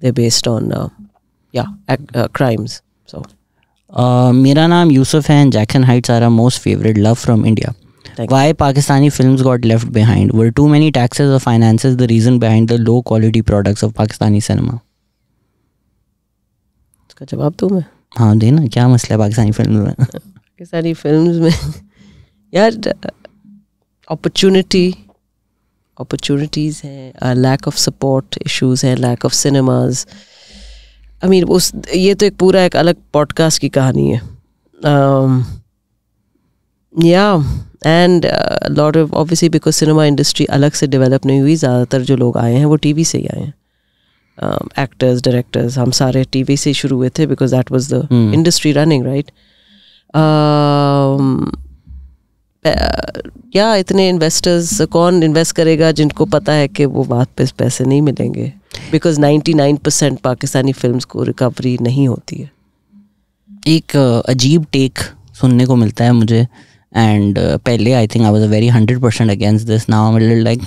they're based on uh, yeah uh, crimes so uh, mera naam yusuf and jackson heights are our most favorite love from india why pakistani films got left behind were too many taxes or finances the reason behind the low quality products of pakistani cinema इसका जवाब दूँ मैं हाँ देना क्या मसला है Pakistani film में पाकिस्तानी फिल्म में यार अपॉर्चुनिटी अपॉर्चुनिटीज़ हैं लैक ऑफ सपोर्ट इश्यूज हैं lack of cinemas I mean उस ये तो एक पूरा एक अलग पॉडकास्ट की कहानी है या and lot of obviously because cinema industry अलग से डेवलप नहीं हुई ज़्यादातर जो लोग आए हैं वो टी वी से ही आए हैं एक्टर्स um, डायरेक्टर्स हम सारे टी वी से शुरू हुए थे because that was the industry running right या इतने इन्वेस्टर्स कौन इन्वेस्ट करेगा जिनको पता है कि वो बात पे पैसे नहीं मिलेंगे because ninety nine percent Pakistani film को रिकवरी नहीं होती है एक अजीब टेक सुनने को मिलता है मुझे एंड पहले I think I was a very hundred percent against this now like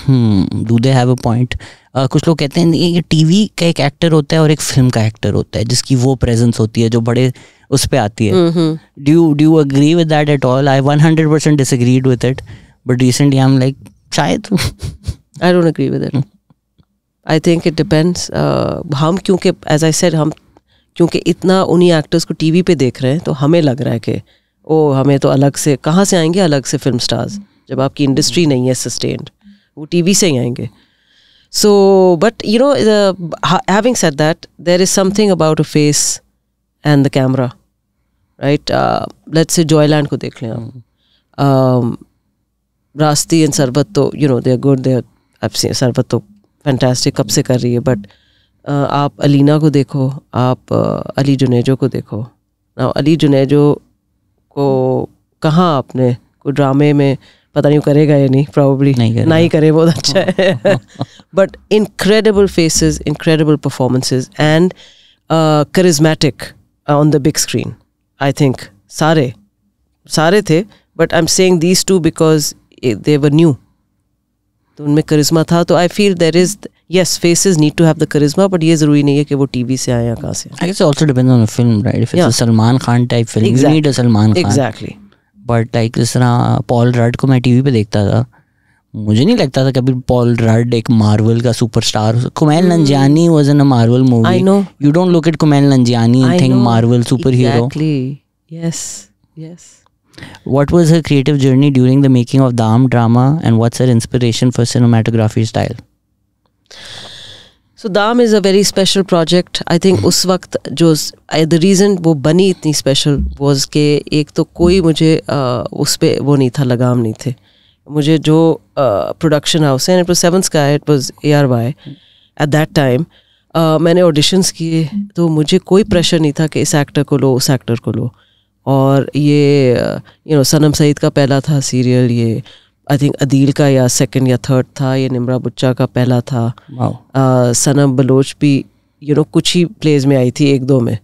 do they have a point कुछ लोग कहते हैं ये वी का एक एक्टर होता है और एक फिल्म का एक्टर होता है जिसकी वो प्रेजेंस होती है जो बड़े उस पर आती है do do agree with that at all I one hundred percent disagreed with it but recently I am like शायद I don't agree with I think it depends हम क्योंकि एज आई सेड हम क्योंकि इतना उन्हीं एक्टर्स को T V पर देख रहे हैं तो हमें लग रहा है कि ओ हमें तो अलग से कहाँ से आएंगे अलग से फिल्म स्टार्स जब आपकी इंडस्ट्री नहीं है सस्टेंड वो टीवी से ही आएंगे so but you know having set that there is something about a face and the camera right let's say Joyland को देख लें आप रास्ती एंड सरबत तो you know they are good they Sarwat तो फैंटास्टिक कब से कर रही है बट uh, आप अलीना को देखो आप अली uh, जुनेजो को देखो ना अली जुनेजो को कहाँ आपने को ड्रामे में पता नहीं करेगा या नहीं प्रॉब्ली ना ही करे बहुत अच्छा है but incredible faces incredible performances and charismatic on the big screen I think सारे सारे थे but I am saying these two because they were new तो उनमें करिश्मा था तो I feel there is yes faces need to have the charisma but ये जरूरी नहीं है कि वो टीवी से आए या कहाँ से I guess also on film right Salman Khan type film need Salman exactly but like जिस तरह पॉल रड को मैं टीवी पे देखता था मुझे नहीं लगता था कभी पॉल रड एक मार्वल का superstar Kumail hmm. Nanjiani was in a Marvel movie you don't look at Kumail Nanjiani and think Marvel superhero yes yes What was her creative journey during the making of Dam drama and what's her inspiration for cinematography style? So Daam is a very special project I think उस वक्त जो the reason वो बनी इतनी special was के एक तो कोई मुझे आ, उस पर वो नहीं था लगाम नहीं थे मुझे जो प्रोडक्शन हाउस है इट वॉज सेवन का it was A R Y at that time मैंने ऑडिशंस किए तो मुझे कोई प्रेशर नहीं था कि इस एक्टर को लो उस एक्टर को लो और ये यू नो सनम सईद का पहला था सीरियल ये आई थिंक अदील का या सेकंड या थर्ड था ये निमरा बुच्चा का पहला था सनम बलोच uh, भी यू you नो know, कुछ ही प्लेज में आई थी एक दो में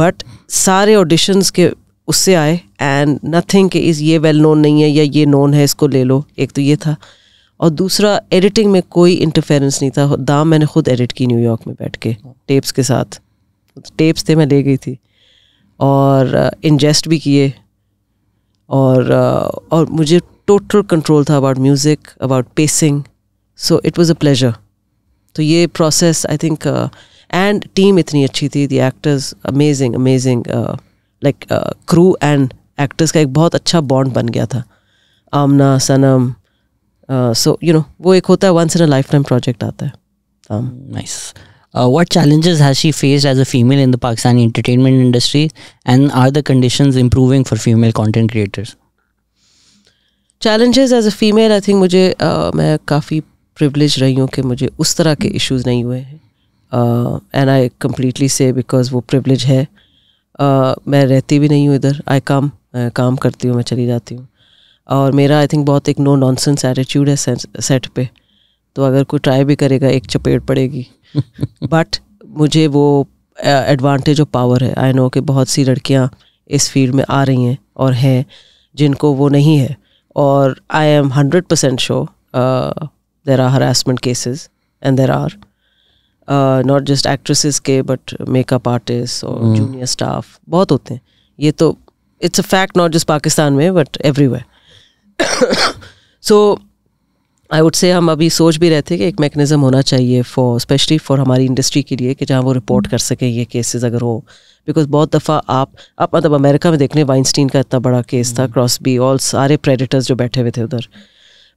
बट सारे ऑडिशंस के उससे आए एंड नथिंग के इस ये वेल नोन नहीं है या ये नोन है इसको ले लो एक तो ये था और दूसरा एडिटिंग में कोई इंटरफेरेंस नहीं था दाम मैंने खुद एडिट की न्यूयॉर्क में बैठ के टेप्स के साथ टेप्स थे मैं ले गई थी और इंजेस्ट uh, भी किए और uh, और मुझे टोटल कंट्रोल था about music about pacing so it was a pleasure तो ये process I think and team इतनी अच्छी थी the actors amazing amazing like crew and actors का एक बहुत अच्छा बॉन्ड बन गया था आमना सनम सो यू नो वो एक होता है once in a lifetime project आता है nice um, nice. Uh, what challenges has she faced as a female in the Pakistani entertainment industry, and are the conditions improving for female content creators? Challenges as a female, I think मुझे uh, मैं काफ़ी privileged रही हूँ कि मुझे उस तरह के issues नहीं हुए हैं and I completely say because वो privilege है uh, मैं रहती भी नहीं हूँ इधर I come uh, काम करती हूँ मैं चली जाती हूँ और मेरा आई थिंक बहुत एक नो नॉनसेंस एटीट्यूड है सेट पे तो अगर कोई ट्राई भी करेगा एक चपेट पड़ेगी बट मुझे वो एडवांटेज ऑफ पावर है आई नो कि बहुत सी लड़कियाँ इस फील्ड में आ रही हैं और हैं जिनको वो नहीं है और I am hundred percent sure there are harassment cases and there are not just actresses के बट मेकअप आर्टिस्ट और जूनियर hmm. स्टाफ बहुत होते हैं ये तो it's a fact not just Pakistan में but everywhere so I would say हम अभी सोच भी रहे थे कि एक मैकेनिज़्म होना चाहिए फॉर स्पेशली फॉर हमारी इंडस्ट्री के लिए कि जहाँ वो रिपोर्ट hmm. कर सकें ये केसेस अगर हो बिकॉज बहुत दफ़ा आप आप मतलब अमेरिका में देखने वाइनस्टीन का इतना बड़ा केस था क्रॉस बी ऑल सारे प्रेडिटर्स जो बैठे हुए थे उधर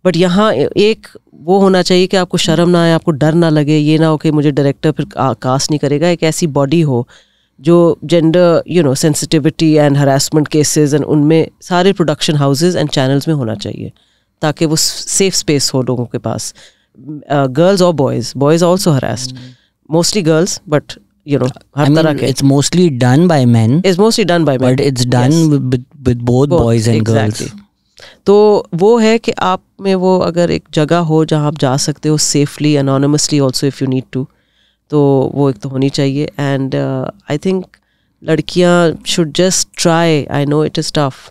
बट यहाँ एक वो होना चाहिए कि आपको शर्म ना आए आपको डर ना लगे ये ना हो कि मुझे डायरेक्टर फिर कास्ट नहीं करेगा एक ऐसी बॉडी हो जो gender you know sensitivity and harassment cases and उनमें सारे प्रोडक्शन हाउसेज एंड चैनल्स में होना चाहिए ताकि वो सेफ स्पेस हो लोगों के पास गर्ल्स और boys boys also harassed mostly girls but you know I mean, it's mostly done by men it's mostly done by men but it's done yes. with, with both, both boys and exactly. girls तो वो है कि आप में वो अगर एक जगह हो जहाँ आप जा सकते हो safely anonymously also if you need to तो वो एक तो होनी चाहिए एंड आई थिंक लड़कियाँ should just try I know it is tough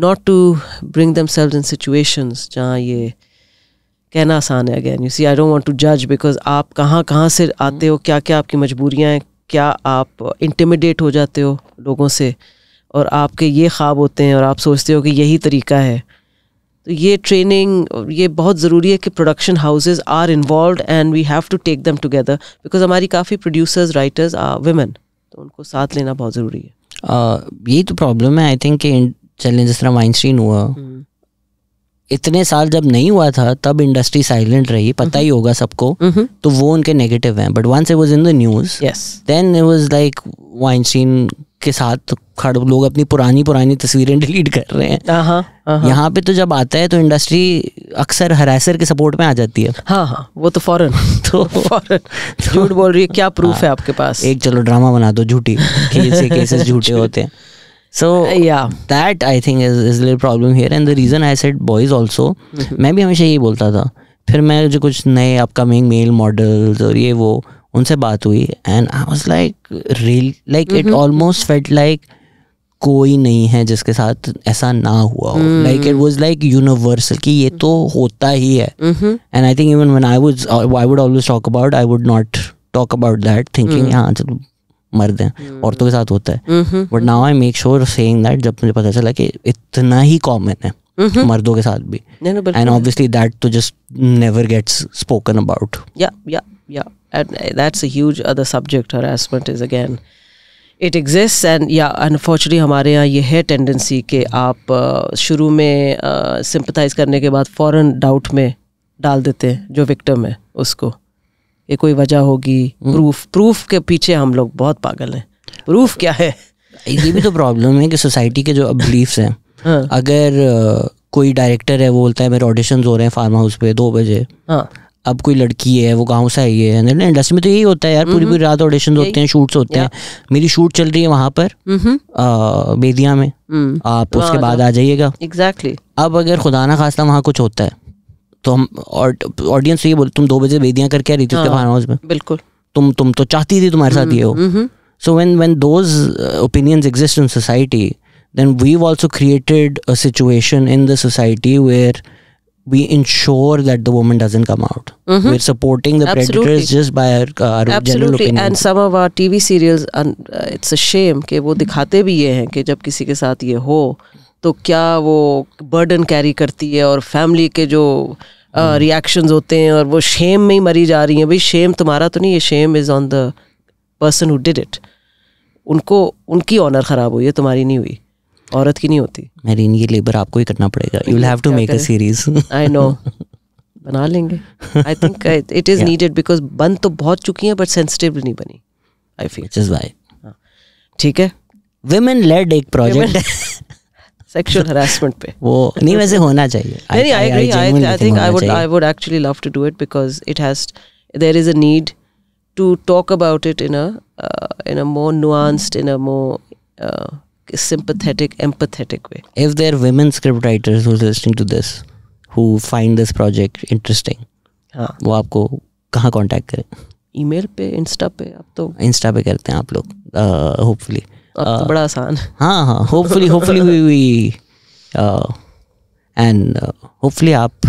not to bring themselves in situations जहाँ ये कहना आसान है again you see I don't want to जज बिकॉज आप कहाँ कहाँ से आते हो क्या क्या आपकी मजबूरियाँ हैं क्या आप इंटिमिडेट हो जाते हो लोगों से और आपके ये ख्वाब होते हैं और आप सोचते हो कि यही तरीका है तो ये ट्रेनिंग ये बहुत ज़रूरी है कि production houses are involved and we have to take them together because हमारी काफ़ी प्रोड्यूसर्स राइटर्स आर वेमेन तो उनको साथ लेना बहुत ज़रूरी है uh, ये तो प्रॉब्लम है आई थिंक चलें जिस तरह वाइनस्टीन हुआ इतने साल जब नहीं हुआ था तब इंडस्ट्री साइलेंट रही पता ही हम्म। होगा सबको हम्म। तो वो उनके नेगेटिव हैं but once it was in the news then it was like Weinstein के साथ खड़े लोग अपनी पुरानी पुरानी तस्वीरें डिलीट कर रहे हैं आहा, आहा। हाँ, हाँ। यहाँ पे तो जब आता है तो इंडस्ट्री अक्सर हरासर के सपोर्ट में आ जाती है हाँ हाँ वो तो फॉरन तो फॉरन तो झूठ बोल रही है क्या प्रूफ हाँ। है आपके पास एक चलो ड्रामा बना दो झूठी केसेस झूठे होते हैं सो या that I think is is little problem here and the reason I said boys also मैं भी हमेशा यही बोलता था फिर मैं जो कुछ नए अपकमिंग मेल मॉडल्स और ये वो उनसे बात हुई and I was like real like it almost felt like कोई नहीं है जिसके साथ ऐसा ना हुआ हो like it was like universal कि ये तो होता ही है and I think even when I was I would always talk about I would not talk about that thinking हाँ मर्द हैं हम्म। औरतों के साथ होता है but now I make sure saying that जब मुझे पता चला कि इतना ही कॉमन है मर्दों के साथ भी एंड ऑब्वियसली दैट तो just never gets spoken about या या या and uh, that's a huge other subject harassment is again it exists and yeah unfortunately हमारे यहाँ ये है टेंडेंसी के आप uh, शुरू में सिंपथाइज uh, करने के बाद फ़ौरन डाउट में डाल देते हैं जो विक्टिम है उसको ये कोई वजह होगी प्रूफ हम्म। प्रूफ के पीछे हम लोग बहुत पागल हैं प्रूफ क्या है ये भी तो प्रॉब्लम है कि सोसाइटी के जो बिलीफ हैं हाँ। अगर कोई डायरेक्टर है वो बोलता है मेरे ऑडिशन हो रहे हैं फार्म हाउस पे दो बजे हाँ। अब कोई लड़की है वो गाँव से आई है इंडस्ट्री में तो यही होता है यार पूरी हम्म। पूरी रात ऑडिशन होते हैं शूट्स होते हैं मेरी शूट चल रही है वहाँ पर हम्म। बेदिया में आप उसके हाँ, बाद हाँ। आ जाइएगा एग्जैक्टली अब अगर खुदा ना खास्ता वहाँ कुछ होता है तो हम ऑडियंस ये बोल तुम दो बजे बेदियां करके आ रही थी उसके फार्म हाउस में बिल्कुल तुम तुम तो चाहती थी तुम्हारे साथ ये हो so when when those opinions exist in society then we also created a situation in the society where we ensure that the woman doesn't come out. Mm-hmm. We're supporting the Absolutely. predators just by our, uh, our Absolutely. general opinion. And some of our TV serials, and, uh, it's a shame कि वो दिखाते भी ये हैं कि जब किसी के साथ ये हो तो क्या वो बर्डन कैरी करती है और फैमिली के जो रिएक्शन हम्म। होते हैं और वो शेम में ही मरी जा रही हैं भाई शेम तुम्हारा तो नहीं है shame is on the person who did it उनको उनकी ऑनर ख़राब हुई है तुम्हारी नहीं हुई औरत की नहीं होती मेरी ये लेबर आपको ही करना पड़ेगा you have to make a series I know बना लेंगे I think it is needed because बन तो बहुत चुकी हैं बट सेंसिटिव नहीं बनी आई फील इज वाई ठीक है वेमेन लेड एक प्रोजेक्ट सेक्सुअल हरासमेंट पे वो नहीं वैसे होना चाहिए नहीं I agree I think I would I would actually love to do it because it has there is a need to talk about it in a in a more nuanced in a more sympathetic empathetic way if there are women script writers who are listening to this who find this project interesting हाँ वो आपको कहाँ contact करें email पे Insta पे आप तो Insta पे करते हैं आप लोग होपफुली uh, तो बड़ा आसान हाँ हाँ होपफुली होपफुली हुई हुई एंड होपफुली आप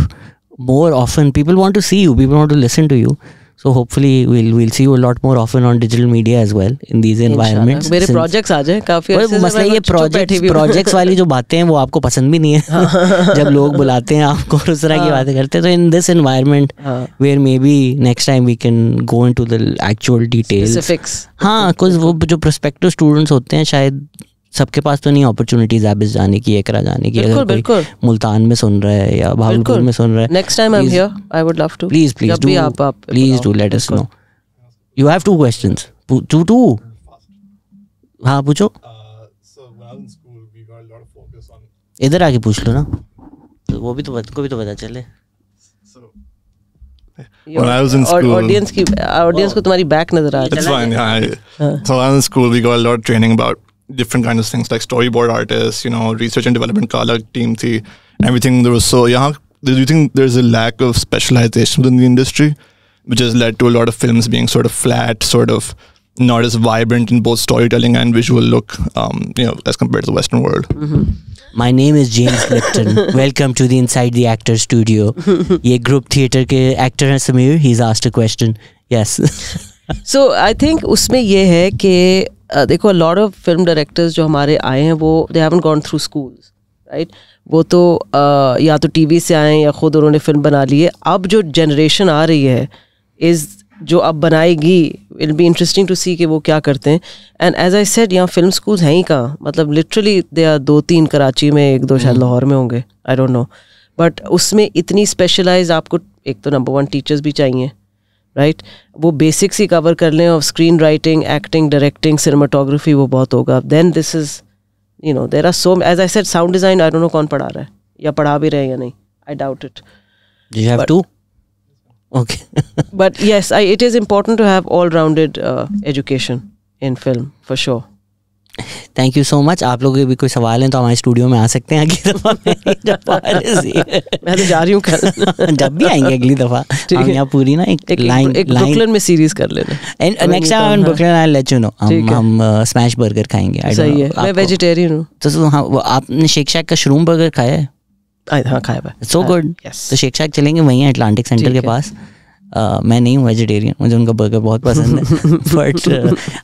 more often people want to see you people want to listen to you so hopefully we'll we'll see you a lot more often on digital media as well in these environments मेरे projects आ जाए काफी मसला ये projects projects वाली जो बातें हैं वो आपको पसंद भी नहीं है हाँ। जब लोग बुलाते हैं आपको उस तरह की हाँ। बातें करते हैं तो in this environment where maybe next time we can go into the actual details हां कुछ वो जो प्रोस्पेक्टिव स्टूडेंट्स होते हैं शायद सबके पास तो नहीं अपॉर्चुनिटीज है बिस जाने की एकरा जाने की बिल्कुल, बिल्कुल. मुल्तान में सुन रहा है या भावलपुर में सुन रहा है next time I am here I would love to please please do आप आप please do let us know you have two questions to to हां पूछो uh, इधर आके पूछ लो ना तो वो भी तो को भी तो पता चले When I was in school, audience की audience को तुम्हारी back नजर आ रही है. It's fine, yeah. हाँ। so I was in school, we got a lot of training about different kinds of things like storyboard artists, you know, research and development ka team thi, everything there was so yeah. Do you think there's a lack of specialization within the industry, which has led to a lot of films being sort of flat, sort of not as vibrant in both storytelling and visual look, um, you know, as compared to the Western world. Mm-hmm. My name is James Lipton. Welcome to the Inside the Actor Studio. ये group theater के actor हैं Sameer. He's asked a question. Yes. so I think उसमें ये है कि देखो Lord of film directors जो हमारे आए हैं वो they haven't gone through schools right वो तो uh, या तो टीवी से आए या ख़ुद उन्होंने फिल्म बना ली है अब जो जनरेशन आ रही है इज़ जो अब बनाएगी will be interesting to see कि वो क्या करते हैं एंड एज आई सेड यहाँ फिल्म स्कूल हैं ही कहाँ मतलब लिटरली दे आर दो तीन कराची में एक दो शायद हम्म। लाहौर में होंगे आई डोंट नो बट उसमें इतनी स्पेशलाइज आपको एक तो नंबर वन टीचर्स भी चाहिए राइट वो बेसिक्स ही कवर कर लें of screen writing acting directing cinematography वो बहुत होगा then this is you know there are so as I said sound design I don't know कौन पढ़ा रहा है या पढ़ा भी रहे हैं या नहीं I doubt it you have to okay but yes I, it is important to have all rounded uh, education in film thank you so much आप लोग भी कोई सवाल हैं तो हमारे स्टूडियो में आ सकते हैं अगली दफ़ा मैं तो जा रही हूँ कल जब भी आएंगे अगली दफ़ा हम यहाँ पूरी ना एक, एक लाइन एक ब्रुकलिन में सीरीज कर लेना and next time in Brooklyn I let you know हम हम स्मैश uh, बर्गर खाएंगे सही है मैं वेजिटेरियन हूँ तो, तो हाँ आपने शेख शैक का श्रूम बर्गर खाया है हाँ खाया सो गुड तो शेख शाक चलेंगे वहीं अटलांटिक सेंटर के पास मैं नहीं हूँ वेजिटेरियन मुझे उनका बर्गर बहुत पसंद है but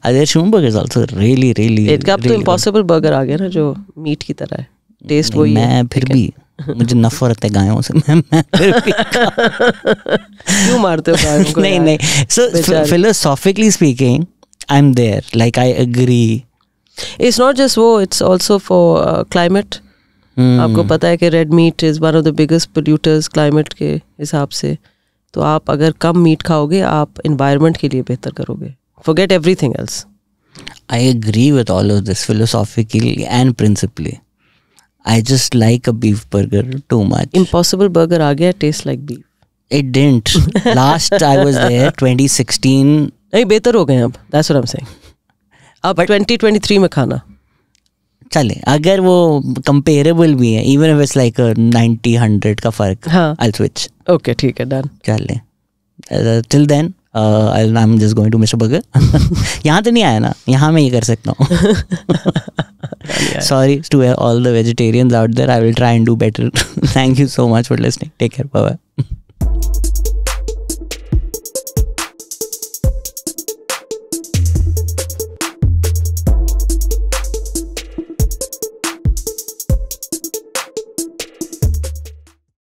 other shroom burger is also really really it का तो इम्पॉसिबल बर्गर आ गया ना जो मीट की तरह है टेस्ट वही मैं फिर भी मुझे नफरत है गायों से मैं फिर भी क्यों मारते हो गायों को नहीं नहीं so philosophically speaking I am there like I agree it's not just वो इट्स आल्सो फॉर क्लाइमेट आपको पता है कि red meat is one of the biggest polluters climate के हिसाब से तो आप अगर कम मीट खाओगे आप इन्वायरमेंट के लिए बेहतर करोगे forget everything else I agree with all of this philosophically and principally I just like a beef burger too much impossible burger आ गया taste like beef it didn't last I was there 2016 नहीं बेहतर हो गए अब that's what I am saying अब 2023 में खाना चले अगर वो कंपेरेबल भी है even if it's like ninety hundred का फर्क आई स्विच ओके ठीक है डन चले till then I am just going to mister burger यहाँ तो नहीं आया ना यहाँ मैं ये कर सकता हूँ sorry to all the vegetarians out there I will try and do better thank you so much for listening take care bye